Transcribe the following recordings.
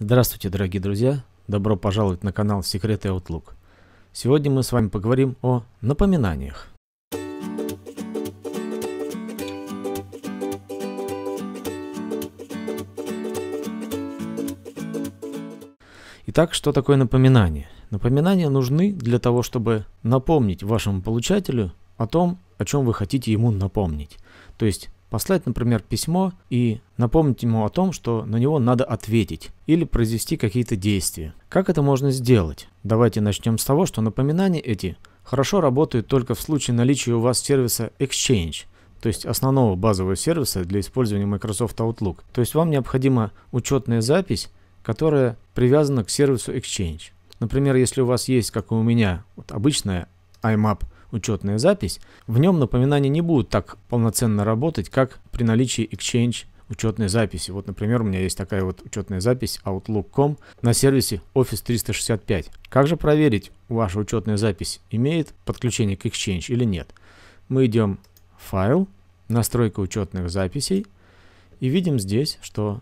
Здравствуйте, дорогие друзья! Добро пожаловать на канал Секреты Outlook. Сегодня мы с вами поговорим о напоминаниях. Итак, что такое напоминание? Напоминания нужны для того, чтобы напомнить вашему получателю о том, о чем вы хотите ему напомнить. То есть Послать, например, письмо и напомнить ему о том, что на него надо ответить или произвести какие-то действия. Как это можно сделать? Давайте начнем с того, что напоминания эти хорошо работают только в случае наличия у вас сервиса Exchange, то есть основного базового сервиса для использования Microsoft Outlook. То есть вам необходима учетная запись, которая привязана к сервису Exchange. Например, если у вас есть, как и у меня, вот обычная IMAP – учетная запись, в нем напоминания не будут так полноценно работать, как при наличии Exchange учетной записи. Вот, например, у меня есть такая вот учетная запись Outlook.com на сервисе Office 365. Как же проверить, ваша учетная запись имеет подключение к Exchange или нет? Мы идем в «Файл», «Настройка учетных записей» и видим здесь, что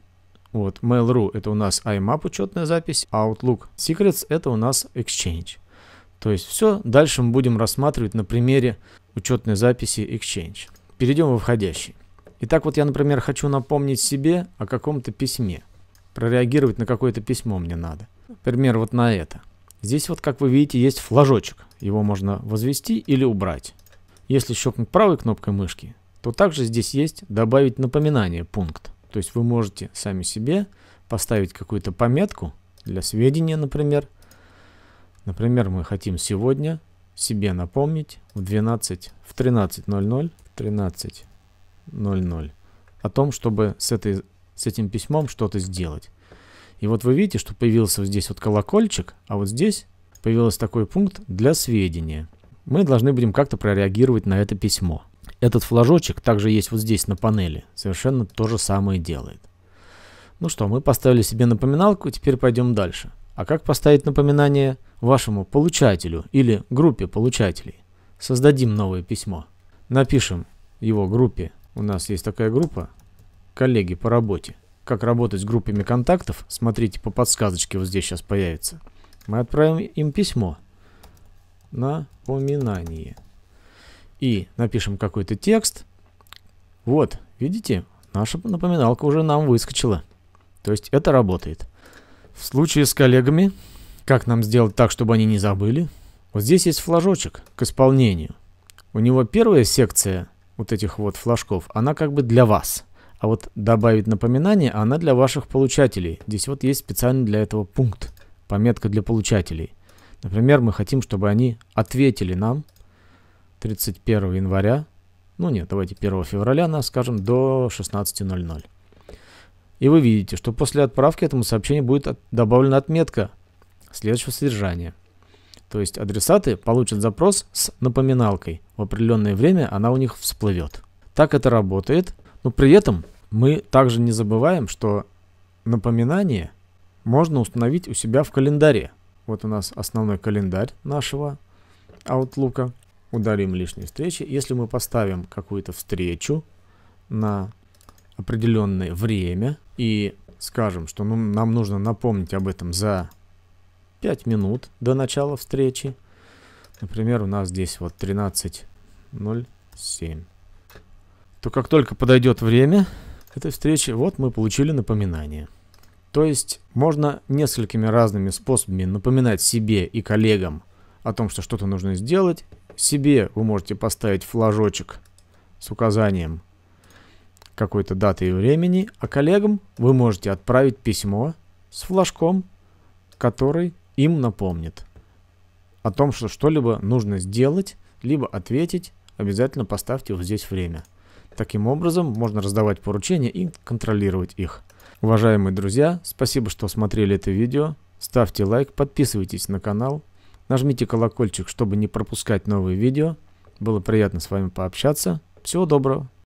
вот Mail.ru – это у нас IMAP учетная запись, а Outlook Secrets – это у нас Exchange. То есть все, дальше мы будем рассматривать на примере учетной записи Exchange. Перейдем во входящий. Итак, вот я, например, хочу напомнить себе о каком-то письме. Прореагировать на какое-то письмо мне надо. Например, вот на это. Здесь вот, как вы видите, есть флажочек. Его можно возвести или убрать. Если щелкнуть правой кнопкой мышки, то также здесь есть «Добавить напоминание» пункт. То есть вы можете сами себе поставить какую-то пометку для сведения, например, Например, мы хотим сегодня себе напомнить в 12, в 13.00, в 13.00 о том, чтобы с, этой, с этим письмом что-то сделать. И вот вы видите, что появился вот здесь вот колокольчик, а вот здесь появился такой пункт «Для сведения». Мы должны будем как-то прореагировать на это письмо. Этот флажочек также есть вот здесь на панели. Совершенно то же самое делает. Ну что, мы поставили себе напоминалку, теперь пойдем дальше. А как поставить напоминание вашему получателю или группе получателей? Создадим новое письмо. Напишем его группе. У нас есть такая группа «Коллеги по работе». Как работать с группами контактов, смотрите по подсказочке, вот здесь сейчас появится. Мы отправим им письмо. Напоминание. И напишем какой-то текст. Вот, видите, наша напоминалка уже нам выскочила. То есть это работает. В случае с коллегами, как нам сделать так, чтобы они не забыли? Вот здесь есть флажочек к исполнению. У него первая секция вот этих вот флажков, она как бы для вас. А вот добавить напоминание, она для ваших получателей. Здесь вот есть специально для этого пункт, пометка для получателей. Например, мы хотим, чтобы они ответили нам 31 января, ну нет, давайте 1 февраля, нас скажем, до 16.00. И вы видите, что после отправки этому сообщению будет от... добавлена отметка следующего содержания. То есть адресаты получат запрос с напоминалкой. В определенное время она у них всплывет. Так это работает. Но при этом мы также не забываем, что напоминание можно установить у себя в календаре. Вот у нас основной календарь нашего Outlook. Удалим лишние встречи. Если мы поставим какую-то встречу на определенное время, и скажем, что ну, нам нужно напомнить об этом за 5 минут до начала встречи. Например, у нас здесь вот 13.07. То как только подойдет время этой встречи, вот мы получили напоминание. То есть можно несколькими разными способами напоминать себе и коллегам о том, что что-то нужно сделать. Себе вы можете поставить флажочек с указанием какой-то даты и времени, а коллегам вы можете отправить письмо с флажком, который им напомнит о том, что что-либо нужно сделать, либо ответить, обязательно поставьте вот здесь время. Таким образом можно раздавать поручения и контролировать их. Уважаемые друзья, спасибо, что смотрели это видео. Ставьте лайк, подписывайтесь на канал, нажмите колокольчик, чтобы не пропускать новые видео. Было приятно с вами пообщаться. Всего доброго!